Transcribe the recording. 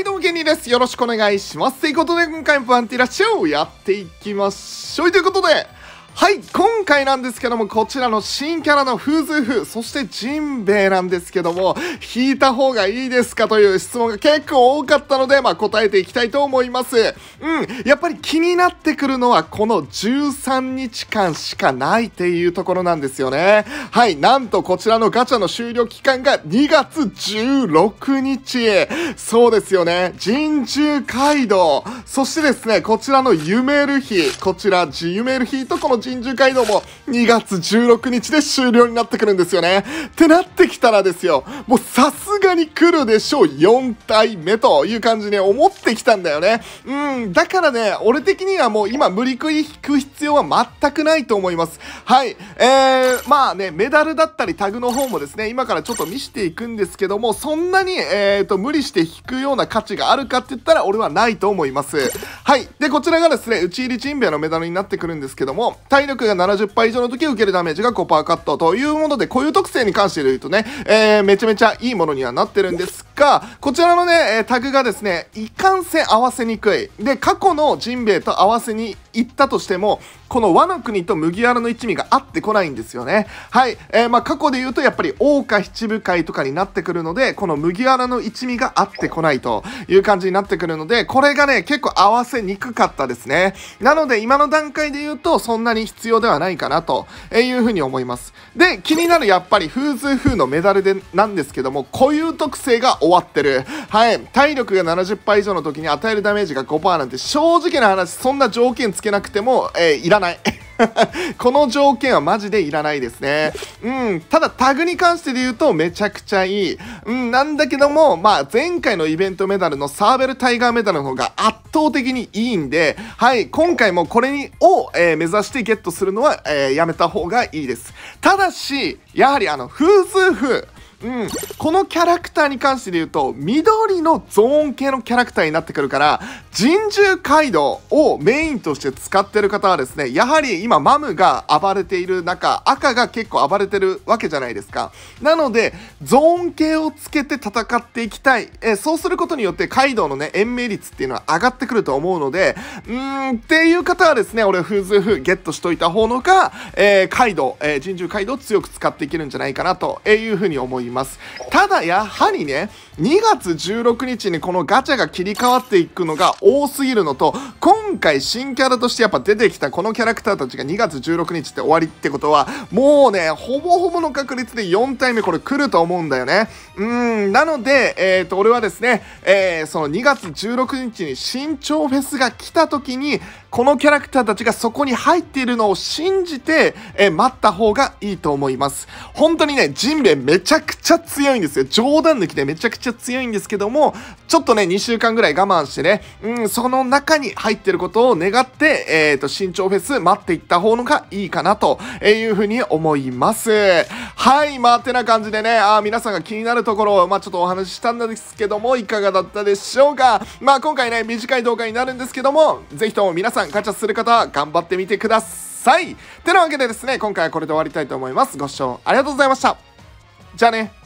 い、どうも、ケニーです。よろしくお願いします。ということで、今回もパンティラッシュをやっていきましょう。ということで、はい今回なんですけどもこちらの新キャラのフーズーフそしてジンベエなんですけども引いた方がいいですかという質問が結構多かったので、まあ、答えていきたいと思いますうんやっぱり気になってくるのはこの13日間しかないっていうところなんですよねはいなんとこちらのガチャの終了期間が2月16日そうですよね人獣街道そしてですねこちらの夢ルヒこちらジユメルヒとこの珍獣街道も2月16日で終了になってくるんですよね。ってなってきたらですよ、もうさすがに来るでしょう、4体目という感じに思ってきたんだよね。うん、だからね、俺的にはもう今無理食い引く必要は全くないと思います。はい、えー、まあね、メダルだったりタグの方もですね、今からちょっと見していくんですけども、そんなに、えーと、無理して引くような価値があるかって言ったら俺はないと思います。はい、で、こちらがですね、内ち入りチンベアのメダルになってくるんですけども、体力が70%以上の時受けるダメージが5%カットというもので、こういう特性に関して言うとね、えー、めちゃめちゃいいものにはなってるんです果、こちらのね、タグがですね、いかんせん合わせにくい。で、過去のジンベエと合わせに行ったとしても、この和の国と麦わらの一味が合ってこないんですよね。はい。えー、まあ、過去で言うとやっぱり大花七部会とかになってくるので、この麦わらの一味が合ってこないという感じになってくるので、これがね、結構合わせにくかったですね。なので今の段階で言うとそんなに必要ではないかなというふうに思います。で、気になるやっぱり風通風のメダルでなんですけども、固有特性が多終わってる。はい。体力が70%以上の時に与えるダメージが5%なんて正直な話、そんな条件つけなくても、えー、いらない。この条件はマジでいらないですね。うん。ただタグに関してで言うとめちゃくちゃいい。うん、なんだけども、まあ前回のイベントメダルのサーベルタイガーメダルの方が圧倒的にいいんで、はい、今回もこれにを、えー、目指してゲットするのは、えー、やめた方がいいです。ただし、やはりあの、風数風、うん、このキャラクターに関してで言うと緑のゾーン系のキャラクターになってくるから人獣カドウをメインとして使ってる方はですねやはり今マムが暴れている中赤が結構暴れてるわけじゃないですかなのでゾーン系をつけて戦っていきたいえそうすることによってカイドウのね延命率っていうのは上がってくると思うのでうーんっていう方はですね俺フーズフゲットしといた方のか、えー、カイドウ、えー、人獣カイドを強く使っていけるんじゃないかなというふうに思いますいますただやはりね2月16日にこのガチャが切り替わっていくのが多すぎるのと今回新キャラとしてやっぱ出てきたこのキャラクターたちが2月16日って終わりってことはもうねほぼほぼの確率で4体目これ来ると思うんだよねうんなのでえっ、ー、と俺はですね、えー、その2月16日に新調フェスが来た時にこのキャラクターたちがそこに入っているのを信じて、えー、待った方がいいと思います本当にねジンベめちゃくちゃちゃ強いんですよ。冗談抜きでめちゃくちゃ強いんですけども、ちょっとね、2週間ぐらい我慢してね、うん、その中に入ってることを願って、えっ、ー、と、新調フェス待っていった方のがいいかなというふうに思います。はい、まあ、てな感じでね、あ皆さんが気になるところを、まあ、ちょっとお話ししたんですけども、いかがだったでしょうか。まあ、今回ね、短い動画になるんですけども、ぜひとも皆さんガチャする方、頑張ってみてください。てなわけでですね、今回はこれで終わりたいと思います。ご視聴ありがとうございました。 자네